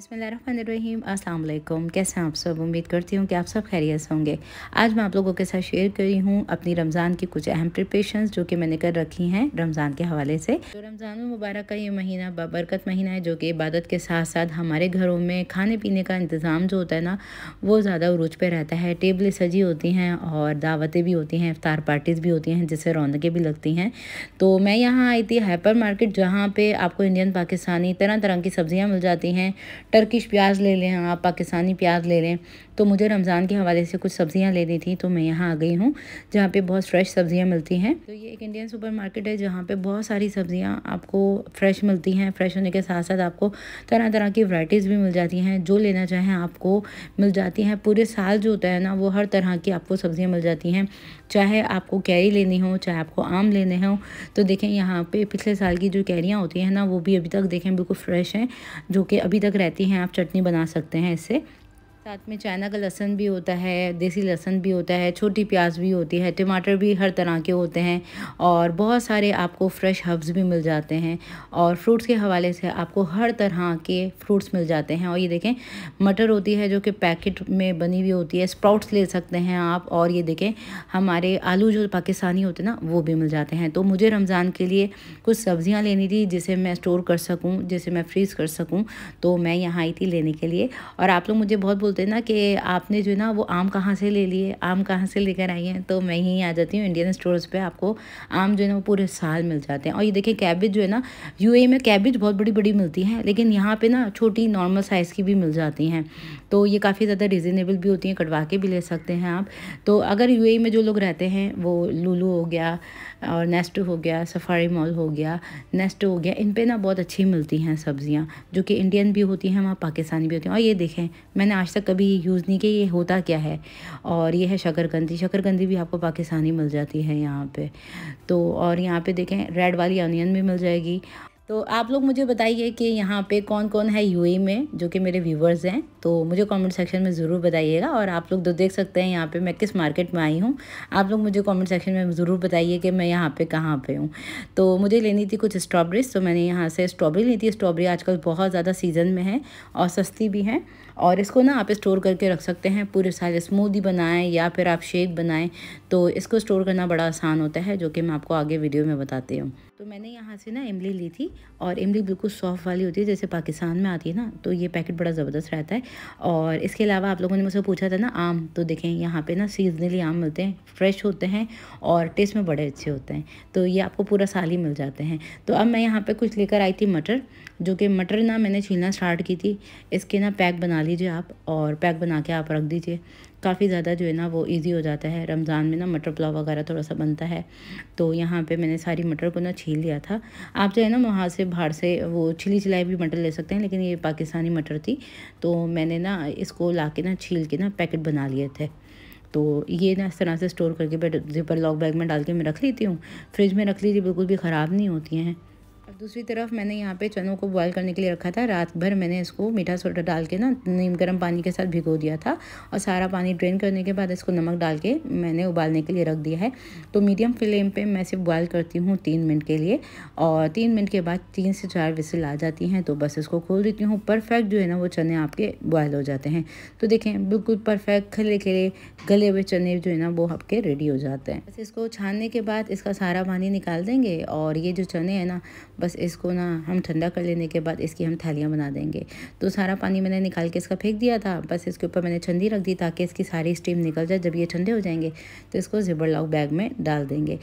बसमीम अल्लाम कैसे हैं आप सब उम्मीद करती हूँ कि आप सब खैरियत होंगे आज मैं आप लोगों के साथ शेयर कर रही हूँ अपनी रमज़ान की कुछ अहम प्रिपेशन जो कि मैंने कर रखी हैं रमज़ान के हवाले से तो रमज़ान मुबारक का ये महीना बाबरकत महीना है जो कि इबादत के साथ साथ हमारे घरों में खाने पीने का इंतज़ाम जो होता है ना वो ज़्यादा उरूज पर रहता है टेबलें सजी होती हैं और दावतें भी होती हैं अफ्तार पार्टीज़ भी होती हैं जिससे रौनकें भी लगती हैं तो मैं यहाँ आई थी हाइपर मार्केट जहाँ पर आपको इंडियन पाकिस्तानी तरह तरह की सब्ज़ियाँ मिल जाती हैं टर्किश प्याज ले लें आप पाकिस्तानी प्याज ले लें तो मुझे रमज़ान के हवाले से कुछ सब्ज़ियाँ लेनी थी तो मैं यहाँ आ गई हूँ जहाँ पे बहुत फ्रेश सब्ज़ियाँ मिलती हैं तो ये एक इंडियन सुपरमार्केट है जहाँ पे बहुत सारी सब्ज़ियाँ आपको फ्रेश मिलती हैं फ्रेश होने के साथ साथ आपको तरह तरह की वराइटीज़ भी मिल जाती हैं जो लेना चाहें आपको मिल जाती हैं पूरे साल जो होता है ना वो हर तरह की आपको सब्ज़ियाँ मिल जाती हैं चाहे आपको कैरी लेनी हो चाहे आपको आम लेने हों तो देखें यहाँ पर पिछले साल की जो कैरियाँ होती हैं ना वो भी अभी तक देखें बिल्कुल फ्रेश हैं जो कि अभी तक रहती हैं आप चटनी बना सकते हैं इससे साथ में चाइना का लहसन भी होता है देसी लहसन भी होता है छोटी प्याज भी होती है टमाटर भी हर तरह के होते हैं और बहुत सारे आपको फ्रेश हर्ब्स भी मिल जाते हैं और फ्रूट्स के हवाले से आपको हर तरह के फ्रूट्स मिल जाते हैं और ये देखें मटर होती है जो कि पैकेट में बनी हुई होती है स्प्राउट्स ले सकते हैं आप और ये देखें हमारे आलू जो पाकिस्तानी होते ना वो भी मिल जाते हैं तो मुझे रमज़ान के लिए कुछ सब्ज़ियाँ लेनी थी जिसे मैं स्टोर कर सकूँ जिसे मैं फ्रीज़ कर सकूँ तो मैं यहाँ आई थी लेने के लिए और आप लोग मुझे बहुत बोलते बोलते हैं ना कि आपने जो है ना वो आम कहाँ से ले लिए आम कहाँ से लेकर आई हैं तो मैं ही आ जाती हूँ इंडियन स्टोर्स पे आपको आम जो है ना वो पूरे साल मिल जाते हैं और ये देखिए कैबिज जो है ना यू में कैबिज बहुत बड़ी बड़ी मिलती हैं लेकिन यहाँ पर ना छोटी नॉर्मल साइज़ की भी मिल जाती हैं तो ये काफ़ी ज़्यादा रिजनेबल भी होती हैं कटवा के भी ले सकते हैं आप तो अगर यू में जो लोग रहते हैं वो लूलू हो गया और नेस्टो हो गया सफारी मॉल हो गया नेस्टो हो गया इन पे ना बहुत अच्छी मिलती हैं सब्ज़ियाँ जो कि इंडियन भी होती हैं वहाँ पाकिस्तानी भी होती हैं और ये देखें मैंने आज तक कभी यूज़ नहीं किया ये होता क्या है और ये है शकरकंदी शकरकंदी भी आपको पाकिस्तानी मिल जाती है यहाँ पर तो और यहाँ पर देखें रेड वाली अनियन भी मिल जाएगी तो आप लोग मुझे बताइए कि यहाँ पे कौन कौन है यूएई में जो कि मेरे व्यूवर्स हैं तो मुझे कमेंट सेक्शन में ज़रूर बताइएगा और आप लोग तो देख सकते हैं यहाँ पे मैं किस मार्केट में आई हूँ आप लोग मुझे कमेंट सेक्शन में ज़रूर बताइए कि मैं यहाँ पे कहाँ पे हूँ तो मुझे लेनी थी कुछ स्ट्रॉबेरीज तो मैंने यहाँ से स्ट्रॉबेरी ली थी स्ट्रॉबेरी आजकल बहुत ज़्यादा सीज़न में है और सस्ती भी है और इसको ना आप स्टोर करके रख सकते हैं पूरे साल स्मूदी बनाएँ या फिर आप शेक बनाएँ तो इसको स्टोर करना बड़ा आसान होता है जो कि मैं आपको आगे वीडियो में बताती हूँ तो मैंने यहाँ से ना इमली ली थी और इमली बिल्कुल सॉफ्ट वाली होती है जैसे पाकिस्तान में आती है ना तो ये पैकेट बड़ा ज़बरदस्त रहता है और इसके अलावा आप लोगों ने मुझसे पूछा था ना आम तो देखें यहाँ पे ना सीजनली आम मिलते हैं फ्रेश होते हैं और टेस्ट में बड़े अच्छे होते हैं तो ये आपको पूरा साल ही मिल जाते हैं तो अब मैं यहाँ पर कुछ लेकर आई थी मटर जो कि मटर ना मैंने छीलना स्टार्ट की थी इसके ना पैक बना लीजिए आप और पैक बना के आप रख दीजिए काफ़ी ज़्यादा जो है ना वो ईज़ी हो जाता है रमज़ान में ना मटर पुलाव वगैरह थोड़ा सा बनता है तो यहाँ पे मैंने सारी मटर को ना छील लिया था आप जो है ना वहाँ से बाहर से वो छिली छिलाई भी मटर ले सकते हैं लेकिन ये पाकिस्तानी मटर थी तो मैंने ना इसको ला के ना छील के ना पैकेट बना लिए थे तो ये ना इस तरह से स्टोर करके मैं जिपर लॉक बैग में डाल के मैं रख लेती हूँ फ्रिज में रख लीजिए बिल्कुल भी ख़राब नहीं होती हैं और दूसरी तरफ मैंने यहाँ पे चनों को बॉयल करने के लिए रखा था रात भर मैंने इसको मीठा सोडा डाल के ना नीम गर्म पानी के साथ भिगो दिया था और सारा पानी ड्रेन करने के बाद इसको नमक डाल के मैंने उबालने के लिए रख दिया है तो मीडियम फ्लेम पे मैं सिर्फ बॉयल करती हूँ तीन मिनट के लिए और तीन मिनट के बाद तीन से चार विसिल आ जाती हैं तो बस इसको खोल देती हूँ परफेक्ट जो है ना वो चने आपके बॉयल हो जाते हैं तो देखें बिल्कुल परफेक्ट खले खिले गले हुए चने जो है ना वो आपके रेडी हो जाते हैं बस इसको छानने के बाद इसका सारा पानी निकाल देंगे और ये जो चने हैं ना बस इसको ना हम ठंडा कर लेने के बाद इसकी हम थालियाँ बना देंगे तो सारा पानी मैंने निकाल के इसका फेंक दिया था बस इसके ऊपर मैंने छंदी रख दी ताकि इसकी सारी स्टीम निकल जाए जब ये ठंडे हो जाएंगे तो इसको जिबर लॉक बैग में डाल देंगे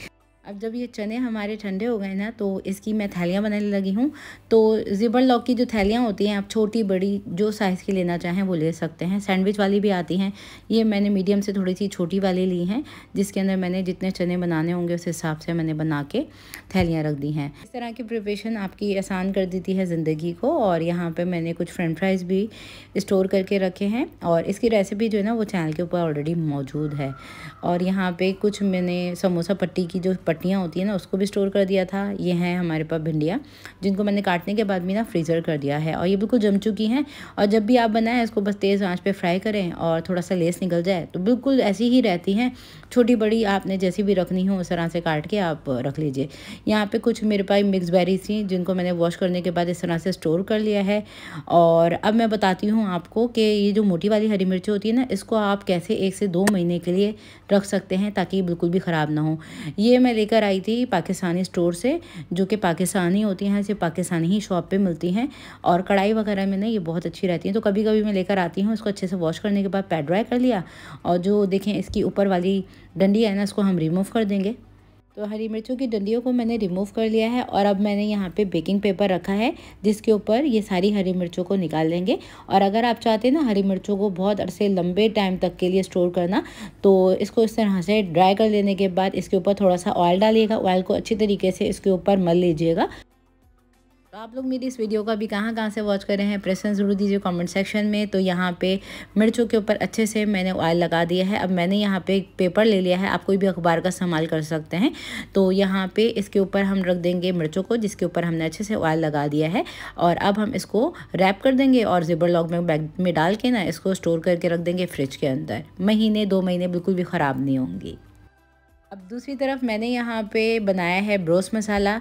अब जब ये चने हमारे ठंडे हो गए ना तो इसकी मैं थैलियाँ बनाने लगी हूँ तो ज़िबर लॉक की जो थैलियाँ होती हैं आप छोटी बड़ी जो साइज़ की लेना चाहें वो ले सकते हैं सैंडविच वाली भी आती हैं ये मैंने मीडियम से थोड़ी सी छोटी वाली ली हैं जिसके अंदर मैंने जितने चने बनाने होंगे उस हिसाब से मैंने बना के थैलियाँ रख दी हैं इस तरह की प्रिपेशन आपकी आसान कर देती है ज़िंदगी को और यहाँ पर मैंने कुछ फ्रेंड फ्राइज़ भी स्टोर करके रखे हैं और इसकी रेसिपी जो है ना वो चैनल के ऊपर ऑलरेडी मौजूद है और यहाँ पर कुछ मैंने समोसा पट्टी की जो पट्टियाँ होती हैं ना उसको भी स्टोर कर दिया था ये हैं हमारे पास भिंडिया जिनको मैंने काटने के बाद भी ना फ्रीज़र कर दिया है और ये बिल्कुल जम चुकी हैं और जब भी आप बनाएं इसको बस तेज़ आँच पर फ्राई करें और थोड़ा सा लेस निकल जाए तो बिल्कुल ऐसी ही रहती हैं छोटी बड़ी आपने जैसी भी रखनी हो उस तरह से काट के आप रख लीजिए यहाँ पर कुछ मेरे पास मिक्स बेरीज थी जिनको मैंने वॉश करने के बाद इस तरह से स्टोर कर लिया है और अब मैं बताती हूँ आपको कि ये जो मोटी वाली हरी मिर्च होती है ना इसको आप कैसे एक से दो महीने के लिए रख सकते हैं ताकि बिल्कुल भी ख़राब ना हो ये मैं लेकर आई थी पाकिस्तानी स्टोर से जो कि पाकिस्तानी होती हैं सिर्फ पाकिस्तानी ही शॉप पे मिलती हैं और कढ़ाई वगैरह में ना ये बहुत अच्छी रहती है तो कभी कभी मैं लेकर आती हूँ उसको अच्छे से वॉश करने के बाद पैड ड्राई कर लिया और जो देखें इसकी ऊपर वाली डंडी है ना इसको हम रिमूव कर देंगे तो हरी मिर्चों की डंडियों को मैंने रिमूव कर लिया है और अब मैंने यहाँ पे बेकिंग पेपर रखा है जिसके ऊपर ये सारी हरी मिर्चों को निकाल लेंगे और अगर आप चाहते हैं ना हरी मिर्चों को बहुत अरसे लंबे टाइम तक के लिए स्टोर करना तो इसको इस तरह से ड्राई कर लेने के बाद इसके ऊपर थोड़ा सा ऑयल डालिएगा ऑयल को अच्छी तरीके से इसके ऊपर मल लीजिएगा तो आप लोग मेरी इस वीडियो का भी कहाँ कहाँ से वॉच कर रहे हैं प्रेसन ज़रूर दीजिए कमेंट सेक्शन में तो यहाँ पे मिर्चों के ऊपर अच्छे से मैंने ऑयल लगा दिया है अब मैंने यहाँ पे पेपर ले लिया है आप कोई भी अखबार का इस्तेमाल कर सकते हैं तो यहाँ पे इसके ऊपर हम रख देंगे मिर्चों को जिसके ऊपर हमने अच्छे से ऑयल लगा दिया है और अब हम इसको रैप कर देंगे और जिबर लॉक में बैग में डाल के ना इसको स्टोर करके रख देंगे फ्रिज के अंदर महीने दो महीने बिल्कुल भी ख़राब नहीं होंगी अब दूसरी तरफ मैंने यहाँ पे बनाया है ब्रोस मसाला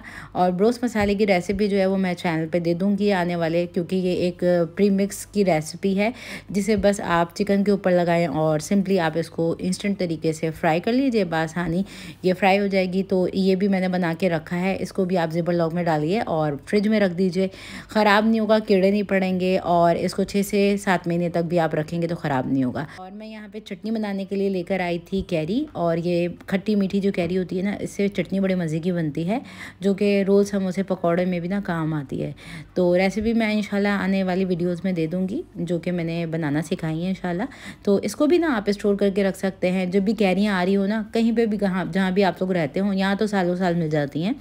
और ब्रोस मसाले की रेसिपी जो है वो मैं चैनल पे दे दूँगी आने वाले क्योंकि ये एक प्री मिक्स की रेसिपी है जिसे बस आप चिकन के ऊपर लगाएं और सिंपली आप इसको इंस्टेंट तरीके से फ्राई कर लीजिए बासानी ये फ्राई हो जाएगी तो ये भी मैंने बना के रखा है इसको भी आप जेबर लॉक में डालिए और फ्रिज में रख दीजिए ख़राब नहीं होगा कीड़े नहीं पड़ेंगे और इसको छः से सात महीने तक भी आप रखेंगे तो ख़राब नहीं होगा और मैं यहाँ पर चटनी बनाने के लिए लेकर आई थी कैरी और ये खट्टी मीठी जो कैरी होती है ना इससे चटनी बड़े मज़े की बनती है जो कि रोज़ हम उसे पकौड़े में भी ना काम आती है तो रेसिपी मैं इंशाल्लाह आने वाली वीडियोस में दे दूँगी जो कि मैंने बनाना सिखाई है इंशाल्लाह तो इसको भी ना आप स्टोर करके रख सकते हैं जब भी कैरियाँ आ रही हो ना कहीं पर भी कहाँ जहाँ भी आप लोग रहते हो यहाँ तो सालों साल मिल जाती हैं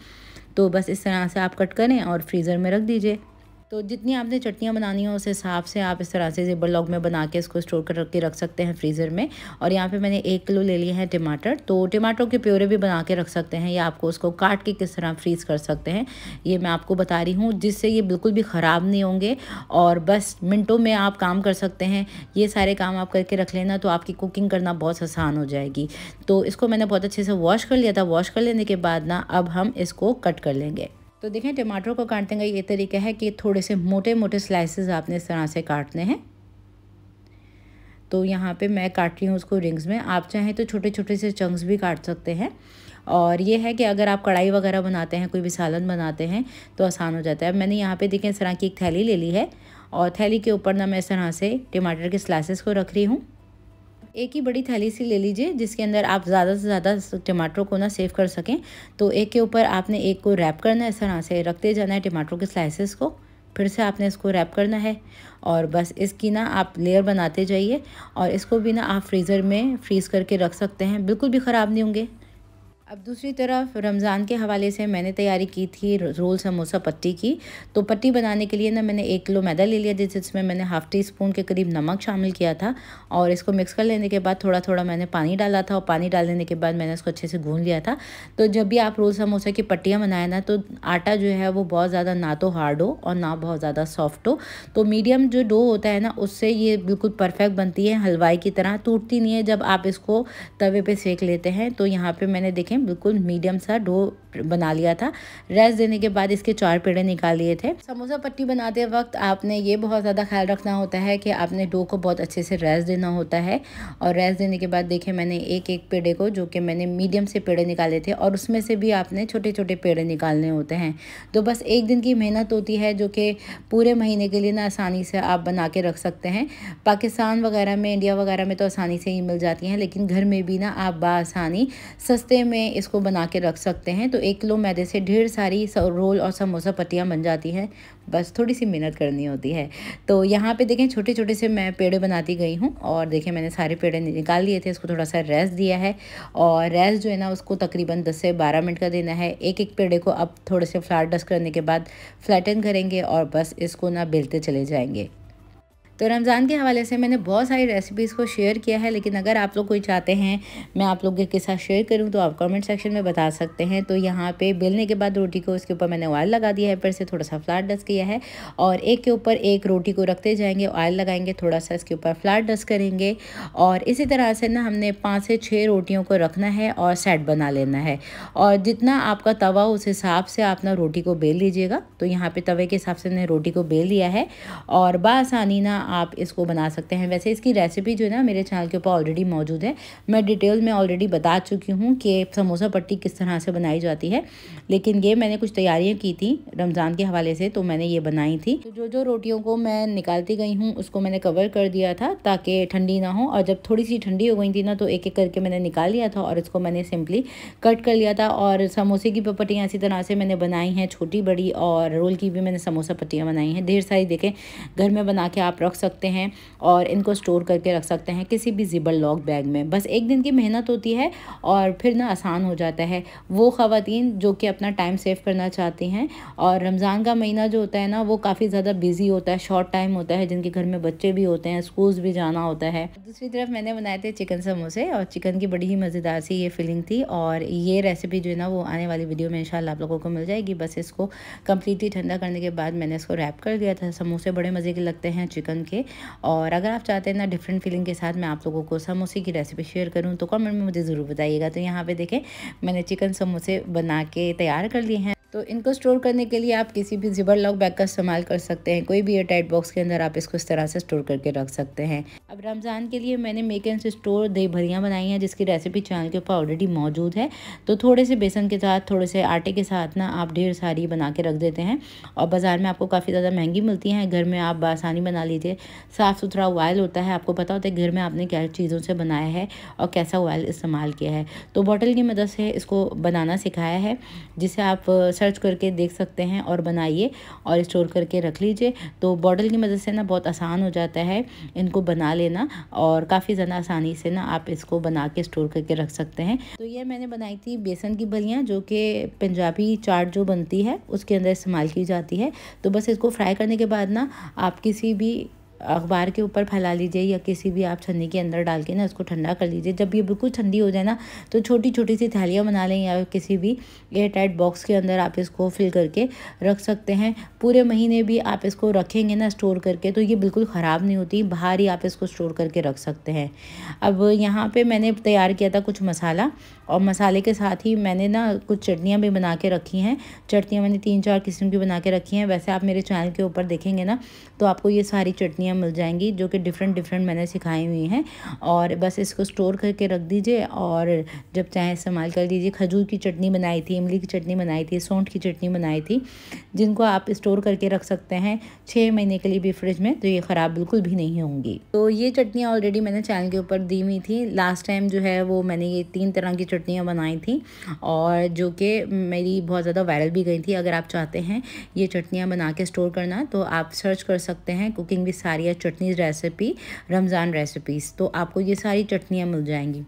तो बस इस तरह से आप कट करें और फ्रीज़र में रख दीजिए तो जितनी आपने चटनियाँ बनानी हो उस हिसाब से आप इस तरह से जेबर लॉग में बना के इसको स्टोर कर के रख सकते हैं फ्रीज़र में और यहाँ पे मैंने एक किलो ले लिए हैं टमाटर तो टमाटरों के प्योरे भी बना के रख सकते हैं या आपको उसको काट के किस तरह फ्रीज़ कर सकते हैं ये मैं आपको बता रही हूँ जिससे ये बिल्कुल भी ख़राब नहीं होंगे और बस मिनटों में आप काम कर सकते हैं ये सारे काम आप करके रख लेना तो आपकी कुकिंग करना बहुत आसान हो जाएगी तो इसको मैंने बहुत अच्छे से वॉश कर लिया था वॉश कर लेने के बाद ना अब हम इसको कट कर लेंगे तो देखें टमाटर को काटने का ये तरीका है कि थोड़े से मोटे मोटे स्लाइसेस आपने इस तरह से काटने हैं तो यहाँ पे मैं काट रही हूँ उसको रिंग्स में आप चाहें तो छोटे छोटे से चंक्स भी काट सकते हैं और ये है कि अगर आप कढ़ाई वगैरह बनाते हैं कोई भी सालन बनाते हैं तो आसान हो जाता है मैंने यहाँ पे देखें इस तरह की एक थैली ले ली है और थैली के ऊपर ना मैं इस तरह से टमाटर के स्लाइसेस को रख रही हूँ एक ही बड़ी थैली सी ले लीजिए जिसके अंदर आप ज़्यादा से ज़्यादा टमाटरों को ना सेव कर सकें तो एक के ऊपर आपने एक को रैप करना है इस तरह से रखते जाना है टमाटरों के स्लाइसेस को फिर से आपने इसको रैप करना है और बस इसकी ना आप लेयर बनाते जाइए और इसको भी ना आप फ्रीज़र में फ्रीज़ करके रख सकते हैं बिल्कुल भी ख़राब नहीं होंगे अब दूसरी तरफ रमज़ान के हवाले से मैंने तैयारी की थी रोल समोसा पट्टी की तो पट्टी बनाने के लिए ना मैंने एक किलो मैदा ले लिया जिसमें मैंने हाफ़ टी स्पून के करीब नमक शामिल किया था और इसको मिक्स कर लेने के बाद थोड़ा थोड़ा मैंने पानी डाला था और पानी डाल देने के बाद मैंने इसको अच्छे से गूंद लिया था तो जब भी आप रोल समोसा की पट्टियाँ बनाए ना तो आटा जो है वो बहुत ज़्यादा ना तो हार्ड हो और ना बहुत ज़्यादा सॉफ्ट हो तो मीडियम जो डो होता है ना उससे ये बिल्कुल परफेक्ट बनती है हलवाई की तरह टूटती नहीं है जब आप इसको तवे पर सेक लेते हैं तो यहाँ पर मैंने देखें बिल्कुल मीडियम सा डो बना लिया था रेस्ट देने के बाद इसके चार पेड़े निकाल लिए थे समोसा पट्टी बनाते वक्त आपने ये बहुत ज़्यादा ख्याल रखना होता है कि आपने डो को बहुत अच्छे से रेस्ट देना होता है और रेस्ट देने के बाद देखे मैंने एक एक पेड़े को जो कि मैंने मीडियम से पेड़े निकाले थे और उसमें से भी आपने छोटे छोटे पेड़े निकालने होते हैं तो बस एक दिन की मेहनत होती है जो कि पूरे महीने के लिए ना आसानी से आप बना के रख सकते हैं पाकिस्तान वगैरह में इंडिया वगैरह में तो आसानी से ही मिल जाती हैं लेकिन घर में भी ना आप बसानी सस्ते में इसको बना के रख सकते हैं तो एक किलो मैदे से ढेर सारी रोल और समोसा पत्तियाँ बन जाती हैं बस थोड़ी सी मेहनत करनी होती है तो यहाँ पे देखें छोटे छोटे से मैं पेड़े बनाती गई हूँ और देखें मैंने सारे पेड़े निकाल लिए थे इसको थोड़ा सा रेस्ट दिया है और रेस्ट जो है ना उसको तकरीबन दस से बारह मिनट का देना है एक एक पेड़े को अब थोड़े से फ्लार डस्ट करने के बाद फ्लैटन करेंगे और बस इसको ना बेलते चले जाएँगे तो रमज़ान के हवाले से मैंने बहुत सारी रेसिपीज़ को शेयर किया है लेकिन अगर आप लोग कोई चाहते हैं मैं आप लोगों के साथ शेयर करूँ तो आप कमेंट सेक्शन में बता सकते हैं तो यहाँ पे बेलने के बाद रोटी को उसके ऊपर मैंने ऑयल लगा दिया है फिर से थोड़ा सा फ्लाट डस्ट किया है और एक के ऊपर एक रोटी को रखते जाएंगे ऑयल लगाएंगे थोड़ा सा इसके ऊपर फ्लाट डस्ट करेंगे और इसी तरह से ना हमने पाँच से छः रोटियों को रखना है और सेट बना लेना है और जितना आपका तवा उस हिसाब से आप ना रोटी को बेल लीजिएगा तो यहाँ पर तवे के हिसाब से मैंने रोटी को बेल लिया है और बासानी ना आप इसको बना सकते हैं वैसे इसकी रेसिपी जो है ना मेरे चैनल के ऊपर ऑलरेडी मौजूद है मैं डिटेल में ऑलरेडी बता चुकी हूँ कि समोसा पट्टी किस तरह से बनाई जाती है लेकिन ये मैंने कुछ तैयारियाँ की थी रमज़ान के हवाले से तो मैंने ये बनाई थी तो जो जो रोटियों को मैं निकालती गई हूँ उसको मैंने कवर कर दिया था ताकि ठंडी ना हो और जब थोड़ी सी ठंडी हो गई थी ना तो एक एक करके मैंने निकाल लिया था और इसको मैंने सिंपली कट कर लिया था और समोसे की पट्टियाँ इसी तरह से मैंने बनाई हैं छोटी बड़ी और रोल की भी मैंने समोसा पट्टियाँ बनाई हैं ढेर सारी देखें घर में बना के आप रख रख सकते हैं और इनको स्टोर करके रख सकते हैं किसी भी जिबर लॉक बैग में बस एक दिन की मेहनत होती है और फिर ना आसान हो जाता है वो ख़वान जो कि अपना टाइम सेव करना चाहती हैं और रमज़ान का महीना जो होता है ना वो काफ़ी ज़्यादा बिज़ी होता है शॉर्ट टाइम होता है जिनके घर में बच्चे भी होते हैं स्कूल्स भी जाना होता है दूसरी तरफ मैंने बनाए थे चिकन समोसे और चिकन की बड़ी ही मज़ेदार सी ये फीलिंग थी और ये रेसिपी जो है ना वो आने वाली वीडियो में इनशाला आप लोगों को मिल जाएगी बस इसको कम्प्लीटली ठंडा करने के बाद मैंने इसको रैप कर दिया था समोसे बड़े मज़े के लगते हैं चिकन के और अगर आप चाहते हैं ना डिफरेंट फीलिंग के साथ मैं आप लोगों को समोसे की रेसिपी शेयर करूँ तो कमेंट में मुझे ज़रूर बताइएगा तो यहाँ पर देखें मैंने चिकन समोसे बना के तैयार कर लिए हैं तो इनको स्टोर करने के लिए आप किसी भी जिबर लॉक बैग का इस्तेमाल कर सकते हैं कोई भी एयरटाइट बॉक्स के अंदर आप इसको इस तरह से स्टोर करके रख सकते हैं अब रमज़ान के लिए मैंने मेक एंड स्टोर दही भरियाँ बनाई हैं जिसकी रेसिपी चैनल के ऊपर ऑलरेडी मौजूद है तो थोड़े से बेसन के साथ थोड़े से आटे के साथ ना आप ढेर सारी बना के रख देते हैं और बाज़ार में आपको काफ़ी ज़्यादा महंगी मिलती हैं घर में आप आसानी बना लीजिए साफ़ सुथरा ऑयल होता है आपको पता होता है घर में आपने क्या चीज़ों से बनाया है और कैसा ऑयल इस्तेमाल किया है तो बॉटल की मदद से इसको बनाना सिखाया है जिसे आप सर्च करके देख सकते हैं और बनाइए और स्टोर करके रख लीजिए तो बॉटल की मदद से ना बहुत आसान हो जाता है इनको बना लेना और काफ़ी ज़्यादा आसानी से ना आप इसको बना के स्टोर करके रख सकते हैं तो ये मैंने बनाई थी बेसन की बलियाँ जो कि पंजाबी चाट जो बनती है उसके अंदर इस्तेमाल की जाती है तो बस इसको फ्राई करने के बाद ना आप किसी भी अखबार के ऊपर फैला लीजिए या किसी भी आप छन्नी के अंदर डाल के ना उसको ठंडा कर लीजिए जब ये बिल्कुल ठंडी हो जाए ना तो छोटी छोटी सी थैलियाँ बना लें या किसी भी एयर टाइट बॉक्स के अंदर आप इसको फिल करके रख सकते हैं पूरे महीने भी आप इसको रखेंगे ना स्टोर करके तो ये बिल्कुल ख़राब नहीं होती बाहर ही आप इसको स्टोर करके रख सकते हैं अब यहाँ पर मैंने तैयार किया था कुछ मसाला और मसाले के साथ ही मैंने ना कुछ चटनियाँ भी बना के रखी हैं चटनियाँ मैंने तीन चार किस्म की बना के रखी हैं वैसे आप मेरे चैनल के ऊपर देखेंगे ना तो आपको ये सारी चटनियाँ कुर्तियाँ मिल जाएंगी जो कि डिफरेंट डिफरेंट मैंने सिखाई हुई हैं और बस इसको स्टोर करके रख दीजिए और जब चाहे इस्तेमाल कर लीजिए खजूर की चटनी बनाई थी इमली की चटनी बनाई थी सौंठ की चटनी बनाई थी जिनको आप स्टोर करके रख सकते हैं छः महीने के लिए भी फ्रिज में तो ये ख़राब बिल्कुल भी नहीं होंगी तो ये चटनियाँ ऑलरेडी मैंने चैनल के ऊपर दी हुई थी लास्ट टाइम जो है वो मैंने ये तीन तरह की चटनियाँ बनाई थी और जो कि मेरी बहुत ज़्यादा वायरल भी गई थी अगर आप चाहते हैं ये चटनियाँ बना के स्टोर करना तो आप सर्च कर सकते हैं कुकिंग विद सारी है चटनी रेसिपी रमज़ान रेसिपीज़ तो आपको ये सारी चटनियाँ मिल जाएंगी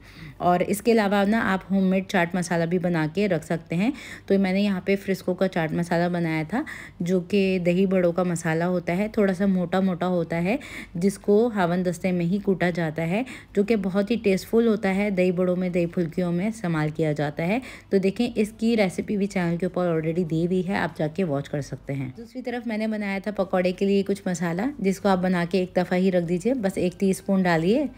और इसके अलावा ना आप होममेड चाट मसाला भी बना के रख सकते हैं तो मैंने यहाँ पे फ्रिस्को का चाट मसाला बनाया था जो कि दही बड़ों का मसाला होता है थोड़ा सा मोटा मोटा होता है जिसको हवन दस्ते में ही कूटा जाता है जो कि बहुत ही टेस्टफुल होता है दही बड़ों में दही फुल्कियों में इस्तेमाल किया जाता है तो देखें इसकी रेसिपी भी चैनल के ऊपर ऑलरेडी दी हुई है आप जाके वॉच कर सकते हैं दूसरी तरफ मैंने बनाया था पकौड़े के लिए कुछ मसाला जिसको आप बना के एक दफ़ा ही रख दीजिए बस एक टीस्पून डालिए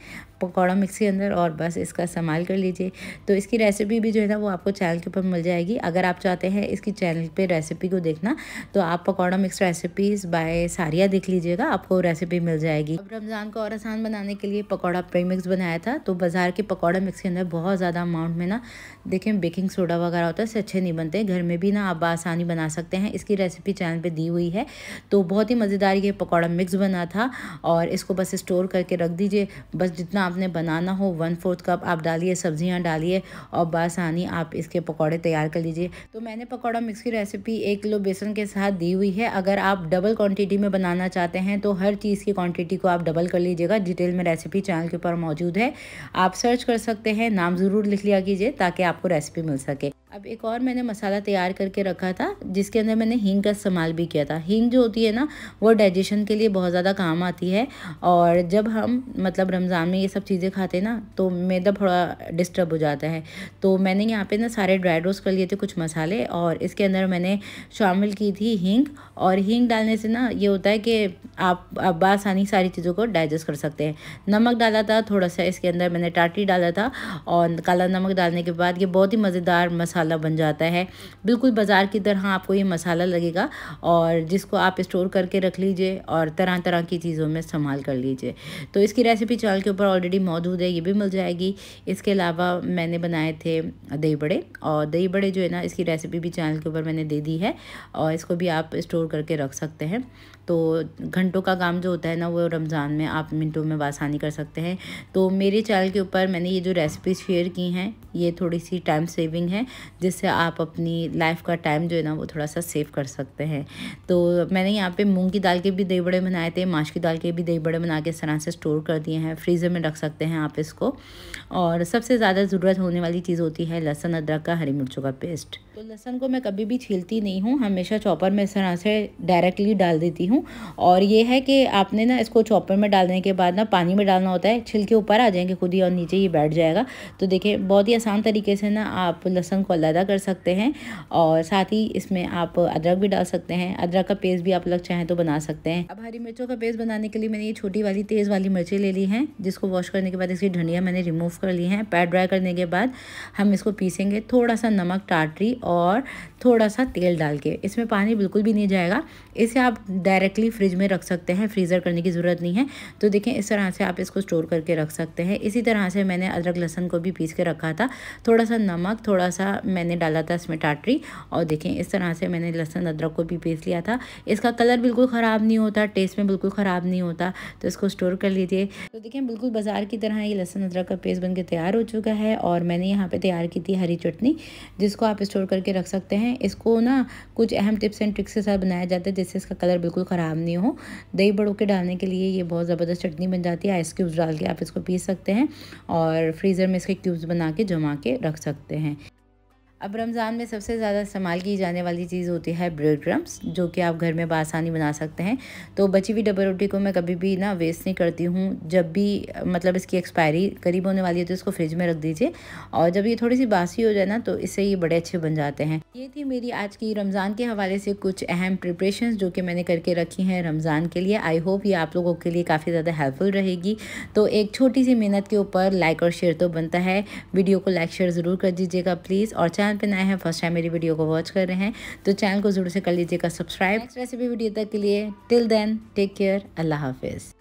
पकौड़ा मिक्स के अंदर और बस इसका इस्तेमाल कर लीजिए तो इसकी रेसिपी भी जो है ना वो आपको चैनल के ऊपर मिल जाएगी अगर आप चाहते हैं इसकी चैनल पे रेसिपी को देखना तो आप पकौड़ा मिक्स रेसिपीज़ बाय सारिया देख लीजिएगा आपको रेसिपी मिल जाएगी अब रमज़ान को और आसान बनाने के लिए पकौड़ा प्री मिक्स बनाया था तो बाज़ार के पकौड़ा मिक्स के अंदर बहुत ज़्यादा अमाउंट में ना देखें बेकिंग सोडा वगैरह होता है इससे अच्छे नहीं बनते घर में भी ना आप आसानी बना सकते हैं इसकी रेसिपी चैनल पर दी हुई है तो बहुत ही मज़ेदार ये पकौड़ा मिक्स बना था और इसको बस स्टोर करके रख दीजिए बस जितना आपने बनाना हो वन फोर्थ कप आप डालिए सब्जियाँ डालिए और बासानी आप इसके पकौड़े तैयार कर लीजिए तो मैंने पकौड़ा मिक्स की रेसिपी एक किलो बेसन के साथ दी हुई है अगर आप डबल क्वांटिटी में बनाना चाहते हैं तो हर चीज़ की क्वांटिटी को आप डबल कर लीजिएगा डिटेल में रेसिपी चैनल के ऊपर मौजूद है आप सर्च कर सकते हैं नाम ज़रूर लिख लिया कीजिए ताकि आपको रेसिपी मिल सके अब एक और मैंने मसाला तैयार करके रखा था जिसके अंदर मैंने हींग का इस्तेमाल भी किया था हींग जो होती है ना वो डाइजेशन के लिए बहुत ज़्यादा काम आती है और जब हम मतलब रमज़ान में ये सब चीज़ें खाते ना तो मैदा थोड़ा डिस्टर्ब हो जाता है तो मैंने यहाँ पे ना सारे ड्राई रोस्ट कर लिए थे कुछ मसाले और इसके अंदर मैंने शामिल की थी हींग और हींग डालने से ना ये होता है कि आप अब आसानी सारी चीज़ों को डाइजेस्ट कर सकते हैं नमक डाला था थोड़ा सा इसके अंदर मैंने टाटी डाला था और काला नमक डालने के बाद ये बहुत ही मज़ेदार मसाला मसाला बन जाता है बिल्कुल बाज़ार की तरह आपको ये मसाला लगेगा और जिसको आप स्टोर करके रख लीजिए और तरह तरह की चीज़ों में इस्तेमाल कर लीजिए तो इसकी रेसिपी चैनल के ऊपर ऑलरेडी मौजूद है ये भी मिल जाएगी इसके अलावा मैंने बनाए थे दही बड़े और दही बड़े जो है ना इसकी रेसिपी भी चैनल के ऊपर मैंने दे दी है और इसको भी आप स्टोर करके रख सकते हैं तो घंटों का काम जो होता है ना वो रमज़ान में आप मिनटों में आसानी कर सकते हैं तो मेरे चैनल के ऊपर मैंने ये जो रेसिपीज़ शेयर की हैं ये थोड़ी सी टाइम सेविंग है जिससे आप अपनी लाइफ का टाइम जो है ना वो थोड़ा सा सेव कर सकते हैं तो मैंने यहाँ पे मूंग की दाल के भी दही बड़े बनाए थे माश की दाल के भी दही बड़े बना के इस तरह से स्टोर कर दिए हैं फ्रीज़र में रख सकते हैं आप इसको और सबसे ज़्यादा ज़रूरत होने वाली चीज़ होती है लहसुन अदरक का हरी मिर्चों का पेस्ट तो लहसन को मैं कभी भी छीलती नहीं हूँ हमेशा चॉपर में इस तरह से डायरेक्टली डाल देती हूँ और ये है कि आपने ना इसको चॉपर में डालने के बाद ना पानी में डालना होता है छिलके ऊपर आ जाएंगे खुद ही और नीचे ही बैठ जाएगा तो देखिए बहुत ही आसान तरीके से ना आप लहसुन को अलहदा कर सकते हैं और साथ ही इसमें आप अदरक भी डाल सकते हैं अदरक का पेस्ट भी आप अलग चाहें तो बना सकते हैं अब हरी मिर्चों का पेस्ट बनाने के लिए मैंने ये छोटी वाली तेज़ वाली मिर्ची ले ली हैं जिसको वॉश करने के बाद इसकी ढंडिया मैंने रिमूव कर ली हैं पैर ड्राई करने के बाद हम इसको पीसेंगे थोड़ा सा नमक टाटरी और थोड़ा सा तेल डाल के इसमें पानी बिल्कुल भी नहीं जाएगा इसे आप डायरेक्टली फ्रिज में रख सकते हैं फ्रीज़र करने की ज़रूरत नहीं है तो देखें इस तरह से आप इसको स्टोर करके रख सकते हैं इसी तरह से मैंने अदरक लहसन को भी पीस के रखा था थोड़ा सा नमक थोड़ा सा मैंने डाला था इसमें टाटरी और देखें इस तरह से मैंने लहसुन अदरक को भी पीस लिया था इसका कलर बिल्कुल ख़राब नहीं होता टेस्ट में बिल्कुल ख़राब नहीं होता तो इसको स्टोर कर लीजिए तो देखें बिल्कुल बाजार की तरह ये लहसुन अदरक का पेस्ट बन के तैयार हो चुका है और मैंने यहाँ पर तैयार की थी हरी चटनी जिसको आप स्टोर करके रख सकते हैं इसको ना कुछ अहम टिप्स एंड ट्रिक्स के साथ बनाया जाता है जिससे इसका कलर बिल्कुल ख़राब नहीं हो दही बड़ों के डालने के लिए ये बहुत ज़बरदस्त चटनी बन जाती है आइस क्यूब्स डाल के आप इसको पी सकते हैं और फ्रीज़र में इसके क्यूब्स बना के जमा जमा के रख सकते हैं अब रमज़ान में सबसे ज़्यादा इस्तेमाल की जाने वाली चीज़ होती है ब्रेड क्रम्स जो कि आप घर में बसानी बना सकते हैं तो बची हुई डबल रोटी को मैं कभी भी ना वेस्ट नहीं करती हूँ जब भी मतलब इसकी एक्सपायरी करीब होने वाली है तो इसको फ्रिज में रख दीजिए और जब ये थोड़ी सी बासी हो जाए ना तो इससे ये बड़े अच्छे बन जाते हैं ये थी मेरी आज की रमज़ान के हवाले से कुछ अहम प्रिपरेशन जो कि मैंने करके रखी हैं रमज़ान के लिए आई होप ये आप लोगों के लिए काफ़ी ज़्यादा हेल्पफुल रहेगी तो एक छोटी सी मेहनत के ऊपर लाइक और शेयर तो बनता है वीडियो को लाइक शेयर ज़रूर कर दीजिएगा प्लीज़ और चैनल चैनल पे नए हैं फर्स्ट टाइम मेरी वीडियो को वॉच कर रहे हैं तो चैनल को जरूर से कर लीजिएगा सब्सक्राइब नेक्स्ट रेसिपी वीडियो तक के लिए टिल देन टेक केयर अल्लाह हाफिज़